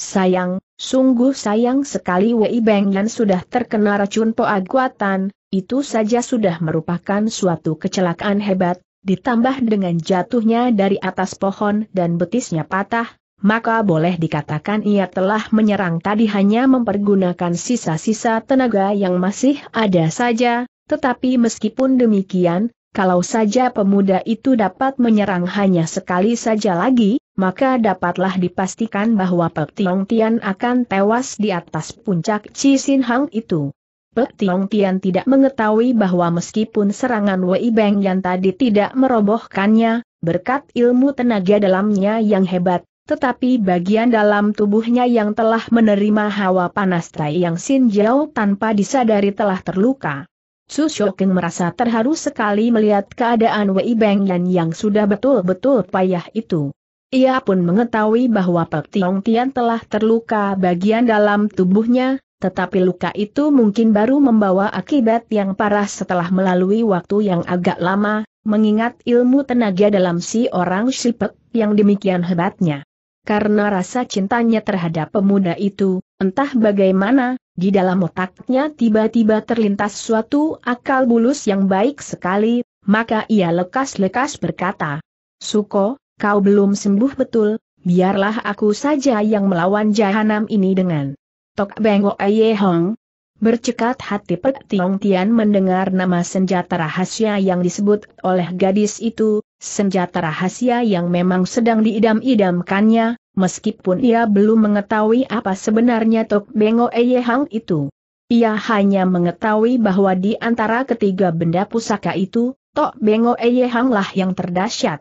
Sayang, sungguh sayang sekali Wei Beng yang sudah terkena racun poaguatan, itu saja sudah merupakan suatu kecelakaan hebat, ditambah dengan jatuhnya dari atas pohon dan betisnya patah, maka boleh dikatakan ia telah menyerang tadi hanya mempergunakan sisa-sisa tenaga yang masih ada saja, tetapi meskipun demikian, kalau saja pemuda itu dapat menyerang hanya sekali saja lagi, maka dapatlah dipastikan bahwa Pek Tiong Tian akan tewas di atas puncak Cisin Hang itu. Tiong Tian tidak mengetahui bahwa meskipun serangan Wei Beng yang tadi tidak merobohkannya, berkat ilmu tenaga dalamnya yang hebat, tetapi bagian dalam tubuhnya yang telah menerima hawa panas Tai Yang Sin Jiao tanpa disadari telah terluka. Su Shoking merasa terharu sekali melihat keadaan Wei Beng Yan yang sudah betul-betul payah itu. Ia pun mengetahui bahwa Pek Tiong Tian telah terluka bagian dalam tubuhnya, tetapi luka itu mungkin baru membawa akibat yang parah setelah melalui waktu yang agak lama, mengingat ilmu tenaga dalam si orang sipek yang demikian hebatnya. Karena rasa cintanya terhadap pemuda itu, entah bagaimana, di dalam otaknya tiba-tiba terlintas suatu akal bulus yang baik sekali, maka ia lekas-lekas berkata, Suko, kau belum sembuh betul, biarlah aku saja yang melawan jahanam ini dengan Tok Beng Wo Ye Hong. Bercekat hati Pek Tiong Tian mendengar nama senjata rahasia yang disebut oleh gadis itu, senjata rahasia yang memang sedang diidam-idamkannya, meskipun ia belum mengetahui apa sebenarnya Tok Bengo Eye Hang itu. Ia hanya mengetahui bahwa di antara ketiga benda pusaka itu, Tok Bengo Eye Hang lah yang terdahsyat.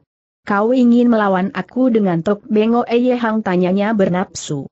Kau ingin melawan aku dengan Tok Bengo Eye Hang tanyanya bernapsu.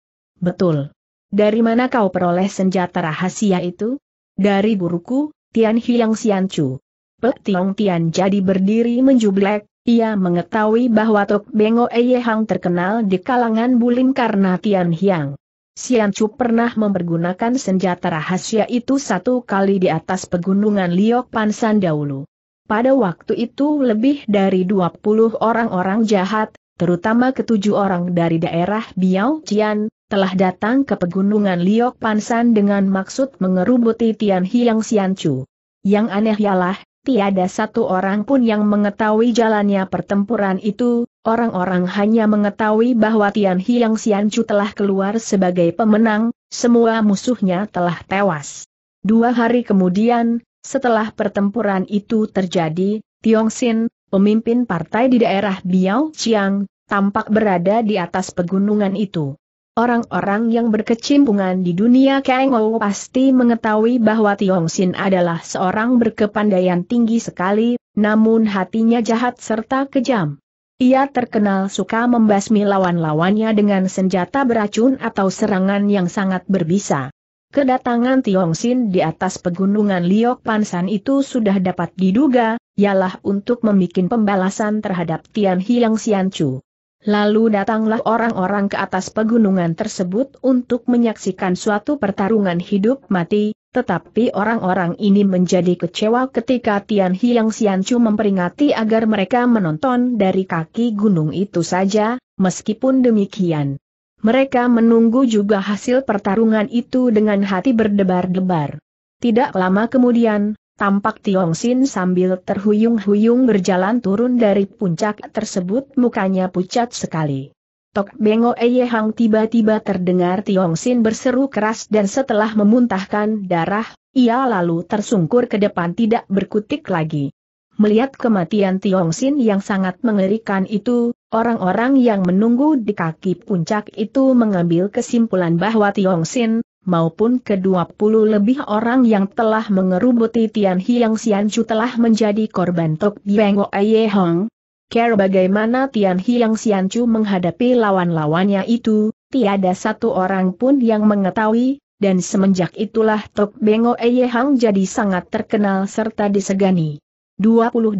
Betul. Dari mana kau peroleh senjata rahasia itu? Dari buruku, Tian Hiang Xianchu. Pek Tiong Tian jadi berdiri menjublek, ia mengetahui bahwa Tok Bengo Eye Hang terkenal di kalangan bulim karena Tian Hiang. Chu pernah mempergunakan senjata rahasia itu satu kali di atas pegunungan Liok Pansan dahulu. Pada waktu itu lebih dari 20 orang-orang jahat, terutama ketujuh orang dari daerah Biao Cian, telah datang ke pegunungan Liok Pansan dengan maksud mengerubuti Tian Hiang Xianchu. Yang aneh ialah, tiada satu orang pun yang mengetahui jalannya pertempuran itu, orang-orang hanya mengetahui bahwa Tian Hiang Xianchu telah keluar sebagai pemenang, semua musuhnya telah tewas. Dua hari kemudian, setelah pertempuran itu terjadi, Tiong Xin, pemimpin partai di daerah Biao Chiang, tampak berada di atas pegunungan itu. Orang-orang yang berkecimpungan di dunia Kengou pasti mengetahui bahwa Sin adalah seorang berkepandaian tinggi sekali, namun hatinya jahat serta kejam. Ia terkenal suka membasmi lawan-lawannya dengan senjata beracun atau serangan yang sangat berbisa. Kedatangan Sin di atas pegunungan Liok Pansan itu sudah dapat diduga, ialah untuk membuat pembalasan terhadap Tian Hiang Xianchu. Lalu datanglah orang-orang ke atas pegunungan tersebut untuk menyaksikan suatu pertarungan hidup mati, tetapi orang-orang ini menjadi kecewa ketika Tian Hiang Xianchu memperingati agar mereka menonton dari kaki gunung itu saja, meskipun demikian. Mereka menunggu juga hasil pertarungan itu dengan hati berdebar-debar. Tidak lama kemudian, Tampak Tiong Sin sambil terhuyung-huyung berjalan turun dari puncak tersebut mukanya pucat sekali. Tok Bengo Eye Hang tiba-tiba terdengar Tiong Sin berseru keras dan setelah memuntahkan darah, ia lalu tersungkur ke depan tidak berkutik lagi. Melihat kematian Tiong Sin yang sangat mengerikan itu, orang-orang yang menunggu di kaki puncak itu mengambil kesimpulan bahwa Tiong Sin, maupun ke-20 lebih orang yang telah mengerubuti Tian Hiang Xianchu telah menjadi korban Tok Biang Oye Hong. Care bagaimana Tian Hiang Xianchu menghadapi lawan-lawannya itu, tiada satu orang pun yang mengetahui, dan semenjak itulah Tok Bengo Eye Hang jadi sangat terkenal serta disegani. 28.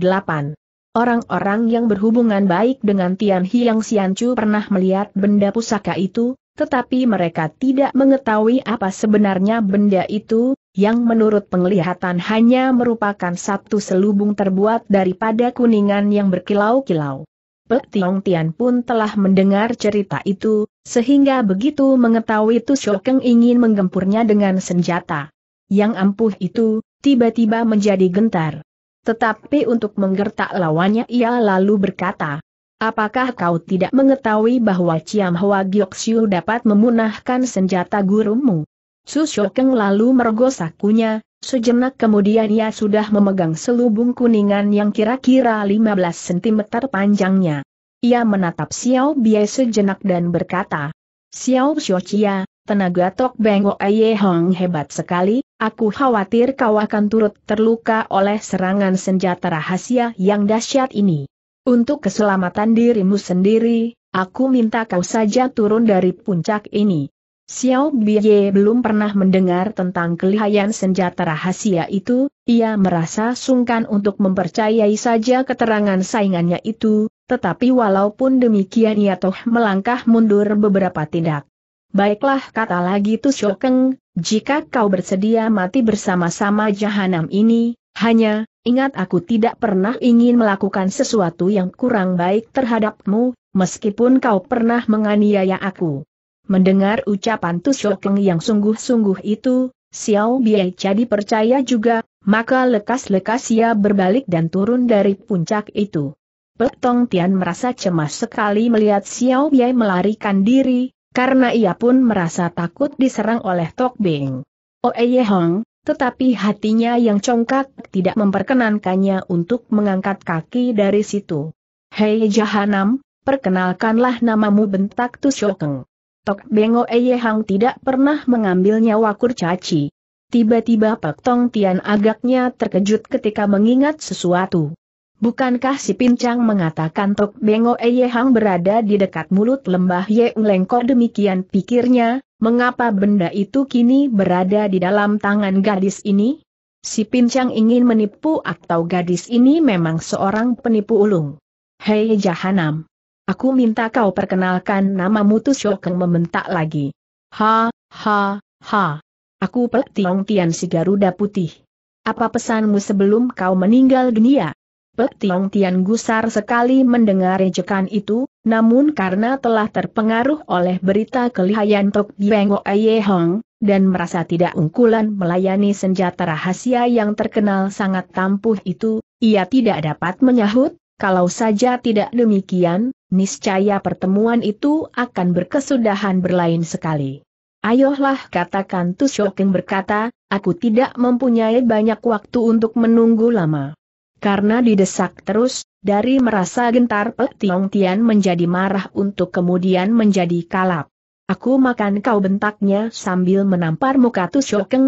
Orang-orang yang berhubungan baik dengan Tian Hiang Xianchu pernah melihat benda pusaka itu, tetapi mereka tidak mengetahui apa sebenarnya benda itu, yang menurut penglihatan hanya merupakan satu selubung terbuat daripada kuningan yang berkilau-kilau. Pek Tiong Tian pun telah mendengar cerita itu, sehingga begitu mengetahui Tu Shokeng ingin menggempurnya dengan senjata. Yang ampuh itu, tiba-tiba menjadi gentar. Tetapi untuk menggertak lawannya ia lalu berkata, Apakah kau tidak mengetahui bahwa Ciam Hwa Giok Siu dapat memunahkan senjata gurumu? Su Shokeng lalu mergo sakunya, sejenak kemudian ia sudah memegang selubung kuningan yang kira-kira 15 cm panjangnya. Ia menatap Xiao Bie sejenak dan berkata, Xiao Xiochia, tenaga Tok Beng Aye Hong hebat sekali, aku khawatir kau akan turut terluka oleh serangan senjata rahasia yang dahsyat ini. Untuk keselamatan dirimu sendiri, aku minta kau saja turun dari puncak ini. Xiao Biye belum pernah mendengar tentang kelihayan senjata rahasia itu, ia merasa sungkan untuk mempercayai saja keterangan saingannya itu, tetapi walaupun demikian ia toh melangkah mundur beberapa tindak. Baiklah kata lagi Tu Shokeng, jika kau bersedia mati bersama-sama jahanam ini, hanya, ingat aku tidak pernah ingin melakukan sesuatu yang kurang baik terhadapmu, meskipun kau pernah menganiaya aku. Mendengar ucapan Tusokeng yang sungguh-sungguh itu, Xiao Biai jadi percaya juga, maka lekas-lekas ia berbalik dan turun dari puncak itu. Petong Tian merasa cemas sekali melihat Xiao Biai melarikan diri, karena ia pun merasa takut diserang oleh Tok Bing. Oeye Hong, tetapi hatinya yang congkak tidak memperkenankannya untuk mengangkat kaki dari situ. Hei Jahanam, perkenalkanlah namamu bentak Tusyokeng. Tok Bengo Hang tidak pernah mengambil nyawa kurcaci. Tiba-tiba Pak Tong Tian agaknya terkejut ketika mengingat sesuatu. Bukankah si pincang mengatakan Tok Bengo Eyehang berada di dekat mulut lembah Yeung Lengkor demikian pikirnya, mengapa benda itu kini berada di dalam tangan gadis ini? Si pincang ingin menipu atau gadis ini memang seorang penipu ulung. Hei Jahanam! Aku minta kau perkenalkan nama Mutu Syokeng membentak lagi. Ha, ha, ha. Aku Pek Tiong Tian si Garuda Putih. Apa pesanmu sebelum kau meninggal dunia? Petiong Tian gusar sekali mendengar ejekan itu, namun karena telah terpengaruh oleh berita kelihayan Tok Bieng Oye Hong, dan merasa tidak unggulan melayani senjata rahasia yang terkenal sangat tampuh itu, ia tidak dapat menyahut, kalau saja tidak demikian, niscaya pertemuan itu akan berkesudahan berlain sekali. Ayolah katakan Tushoking berkata, aku tidak mempunyai banyak waktu untuk menunggu lama. Karena didesak terus, dari merasa gentar Pek eh, Tiong Tian menjadi marah untuk kemudian menjadi kalap. Aku makan kau bentaknya sambil menampar muka Tu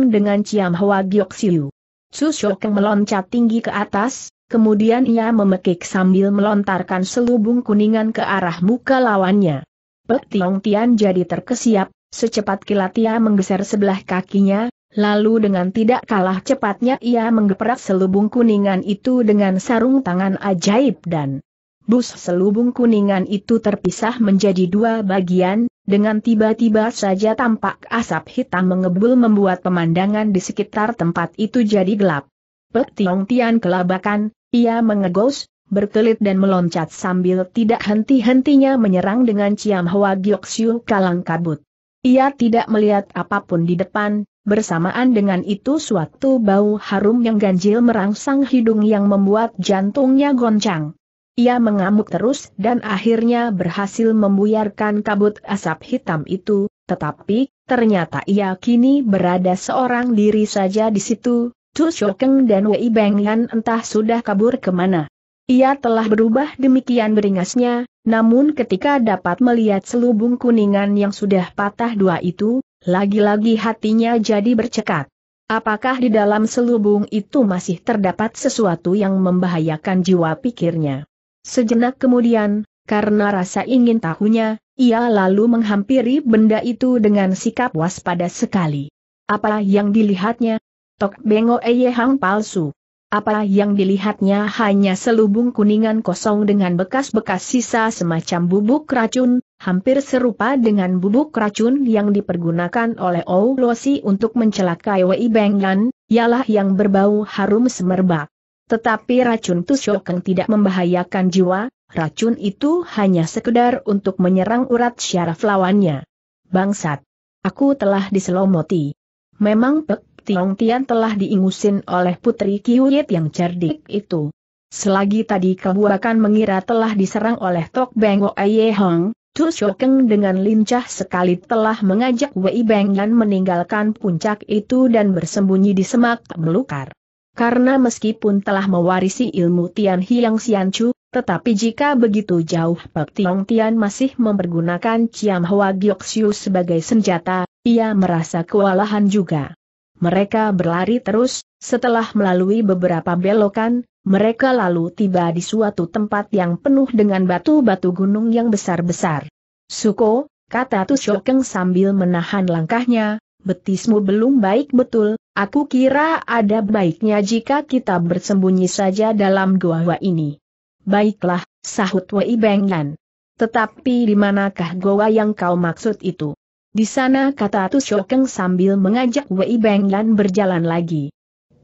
dengan Ciam Hwa Giok Siu. Tu meloncat tinggi ke atas, kemudian ia memekik sambil melontarkan selubung kuningan ke arah muka lawannya. Pek eh, Tiong Tian jadi terkesiap, secepat kilat ia menggeser sebelah kakinya, Lalu dengan tidak kalah cepatnya ia menggeprak selubung kuningan itu dengan sarung tangan ajaib dan bus selubung kuningan itu terpisah menjadi dua bagian, dengan tiba-tiba saja tampak asap hitam mengebul membuat pemandangan di sekitar tempat itu jadi gelap. Pek Tiong Tian kelabakan, ia mengegos, berkelit dan meloncat sambil tidak henti-hentinya menyerang dengan Ciam Hwa Giok kalang kabut. Ia tidak melihat apapun di depan, bersamaan dengan itu suatu bau harum yang ganjil merangsang hidung yang membuat jantungnya goncang. Ia mengamuk terus dan akhirnya berhasil membuyarkan kabut asap hitam itu, tetapi, ternyata ia kini berada seorang diri saja di situ, Tu Shokeng dan Wei Bengyan entah sudah kabur kemana. Ia telah berubah demikian beringasnya, namun ketika dapat melihat selubung kuningan yang sudah patah dua itu, lagi-lagi hatinya jadi bercekat. Apakah di dalam selubung itu masih terdapat sesuatu yang membahayakan jiwa pikirnya? Sejenak kemudian, karena rasa ingin tahunya, ia lalu menghampiri benda itu dengan sikap waspada sekali. Apa yang dilihatnya? Tok Bengo Eye Hang palsu. Apa yang dilihatnya hanya selubung kuningan kosong dengan bekas-bekas sisa semacam bubuk racun, hampir serupa dengan bubuk racun yang dipergunakan oleh Oulosi untuk mencelakai Wei Benggan, ialah yang berbau harum semerbak. Tetapi racun Tusyokeng tidak membahayakan jiwa, racun itu hanya sekedar untuk menyerang urat syaraf lawannya. Bangsat! Aku telah diselomoti. Memang Pek Tiong Tian telah diingusin oleh Putri Kihuyet yang cerdik itu. Selagi tadi kau akan mengira telah diserang oleh Tok Beng Oye Hong, Tu Shokeng dengan lincah sekali telah mengajak Wei Beng Yan meninggalkan puncak itu dan bersembunyi di semak belukar. Karena meskipun telah mewarisi ilmu Tian Hiang Xianchu, tetapi jika begitu jauh Pak Tiong Tian masih mempergunakan Ciam Hwa Gyoksiu sebagai senjata, ia merasa kewalahan juga. Mereka berlari terus, setelah melalui beberapa belokan, mereka lalu tiba di suatu tempat yang penuh dengan batu-batu gunung yang besar-besar. Suko, kata Tushokeng sambil menahan langkahnya, betismu belum baik betul, aku kira ada baiknya jika kita bersembunyi saja dalam goa ini. Baiklah, sahut Wei Bengan. Tetapi di manakah goa yang kau maksud itu? Di sana kata Tu sambil mengajak Wei Beng dan berjalan lagi.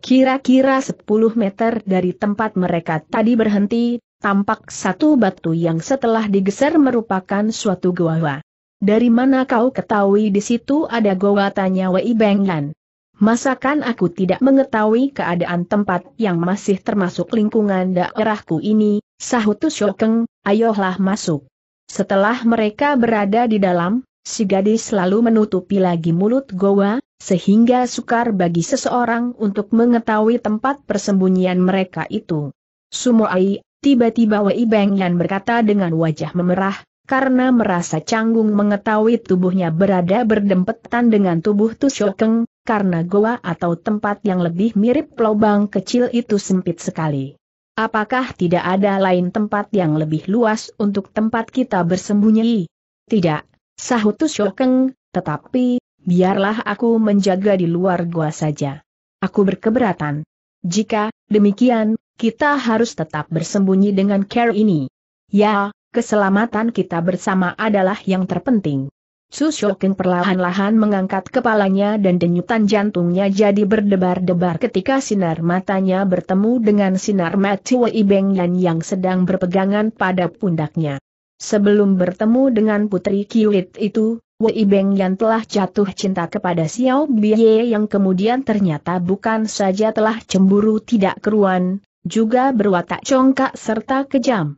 Kira-kira 10 meter dari tempat mereka tadi berhenti, tampak satu batu yang setelah digeser merupakan suatu goa. Dari mana kau ketahui di situ ada goa tanya Wei Beng Lan. Masakan aku tidak mengetahui keadaan tempat yang masih termasuk lingkungan daerahku ini, sahut Shokeng, ayolah masuk. Setelah mereka berada di dalam, si gadis selalu menutupi lagi mulut goa, sehingga sukar bagi seseorang untuk mengetahui tempat persembunyian mereka itu. Sumoai, tiba-tiba Wei Bengyan berkata dengan wajah memerah, karena merasa canggung mengetahui tubuhnya berada berdempetan dengan tubuh Tushokeng, karena goa atau tempat yang lebih mirip lubang kecil itu sempit sekali. Apakah tidak ada lain tempat yang lebih luas untuk tempat kita bersembunyi? Tidak, Sahutu Syokeng, tetapi, biarlah aku menjaga di luar gua saja. Aku berkeberatan. Jika, demikian, kita harus tetap bersembunyi dengan care ini. Ya, keselamatan kita bersama adalah yang terpenting. Su perlahan-lahan mengangkat kepalanya dan denyutan jantungnya jadi berdebar-debar ketika sinar matanya bertemu dengan sinar mati Wei Beng Yan yang sedang berpegangan pada pundaknya. Sebelum bertemu dengan putri Kiwit itu, Wei Beng yang telah jatuh cinta kepada Xiao Biye yang kemudian ternyata bukan saja telah cemburu tidak keruan, juga berwatak congkak serta kejam.